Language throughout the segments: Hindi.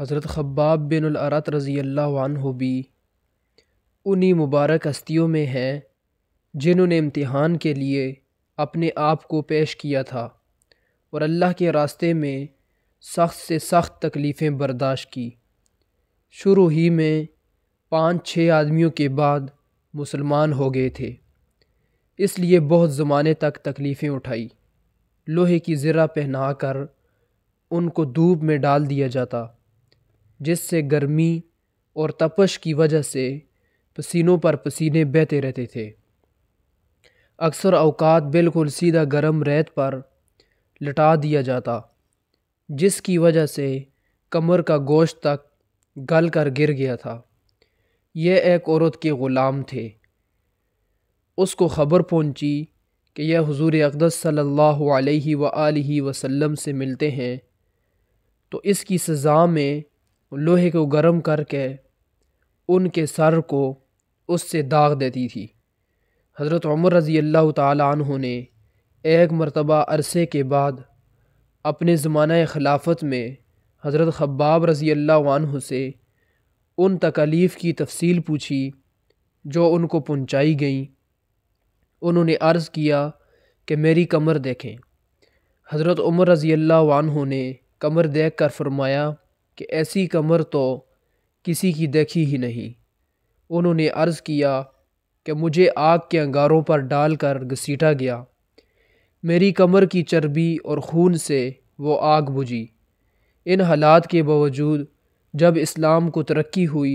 हज़रत खब्बाब बिन अरत रज़ी अल्लाह भी उन्हीं मुबारक हस्तियों में हैं जिन्होंने इम्तिहान के लिए अपने आप को पेश किया था और अल्लाह के रास्ते में सख्त से सख्त तकलीफ़ें बर्दाश्त की शुरू ही में पाँच छः आदमियों के बाद मुसलमान हो गए थे इसलिए बहुत ज़माने तक तकलीफ़ें उठाई लोहे की ज़रा पहना कर उनको धूप में डाल दिया जाता जिससे गर्मी और तपश की वजह से पसीनों पर पसीने बहते रहते थे अक्सर अवकात बिल्कुल सीधा गर्म रेत पर लटा दिया जाता जिसकी वजह से कमर का गोश्त तक गल कर गिर गया था यह एक औरत के ग़ुलाम थे उसको ख़बर पहुंची कि यह हुजूर अकदस सल्लल्लाहु अलैहि वसल्लम से मिलते हैं तो इसकी सज़ा में लोहे को गर्म करके उनके सर को उससे दाग देती थी हज़रत उमर रज़ी अल्लाह तहों ने एक मरतबा अरसे के बाद अपने ज़माना खिलाफत में हज़रत खब्बाब रज़ी अल्लाह से उन तकलीफ़ की तफसील पूछी जो उनको पहुँचाई गई उन्होंने अर्ज़ किया कि मेरी कमर देखें हज़रत उमर रज़ी अल्लाह ने कमर देख कर फरमाया कि ऐसी कमर तो किसी की देखी ही नहीं उन्होंने अर्ज़ किया कि मुझे आग के अंगारों पर डाल कर घसीटा गया मेरी कमर की चर्बी और खून से वो आग बुझी इन हालात के बावजूद जब इस्लाम को तरक्की हुई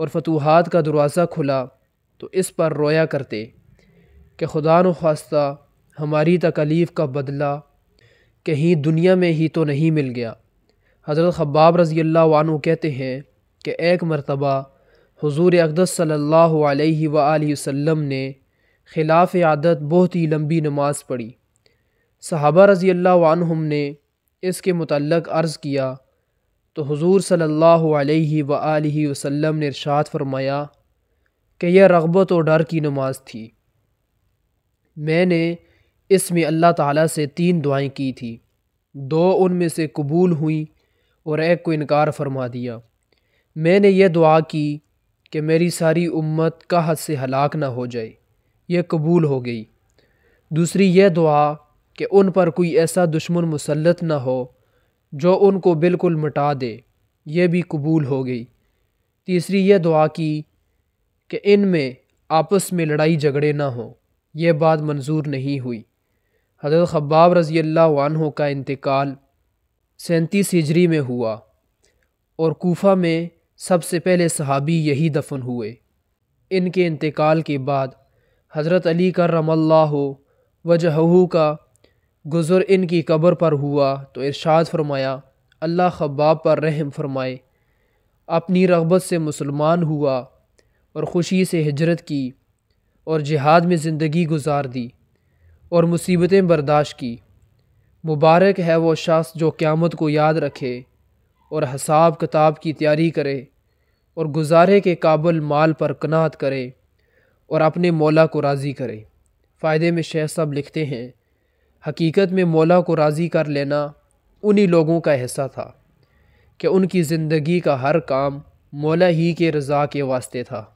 और फतूहत का दरवाज़ा खुला तो इस पर रोया करते कि खुदा नखास्ता हमारी तकलीफ़ का बदला कहीं दुनिया में ही तो नहीं मिल गया हज़रत खब्बाब रज़ी अल्लाह कहते हैं कि एक मरतबा हुजूर अकदस सल्लल्लाहु अलैहि वसल्लम ने ख़िलाफ़ आदत बहुत ही लंबी नमाज़ पढ़ी सहाबा रज़ी अल्लाह ने इसके मतलब अर्ज़ किया तो हुजूर सल्लल्लाहु अलैहि वसल्लम ने इरशाद फरमाया कि यह रगबत और डर की नमाज थी मैंने इसमें अल्लाह ताला से तीन दुआएं की थी दो उनमें से कबूल हुई और एक को इनकार फरमा दिया मैंने यह दुआ की कि मेरी सारी उम्मत का हद से हलाक ना हो जाए यह कबूल हो गई दूसरी यह दुआ कि उन पर कोई ऐसा दुश्मन मुसलत ना हो जो उनको बिल्कुल मिटा दे यह भी कबूल हो गई तीसरी यह दुआ की कि इन में आपस में लड़ाई झगड़े ना हों यह बात मंजूर नहीं हुई हज़रत खब्बाब रज़ी अल्लाह का इंतकाल सैंतीस हिजरी में हुआ और कोफा में सबसे पहले सहाबी यही दफन हुए इनके इंतकाल के बाद हज़रत अली का रमल्ला हो वजहू का गुज़र इनकी कब्र पर हुआ तो इरशाद फरमाया अल्लाह खब्बाब पर रहम फरमाए अपनी रगबत से मुसलमान हुआ और ख़ुशी से हिजरत की और जिहाद में ज़िंदगी गुजार दी और मुसीबतें बर्दाश्त की मुबारक है वो शख्स जो क़्यामत को याद रखे और हिसाब किताब की तैयारी करे और गुजारे के काबुल माल पर कनात करे और अपने मौला को राज़ी करे फ़ायदे में शेख साहब लिखते हैं हकीकत में मौला को राज़ी कर लेना उन्हीं लोगों का हिस्सा था कि उनकी ज़िंदगी का हर काम मौला ही के रज़ा के वास्ते था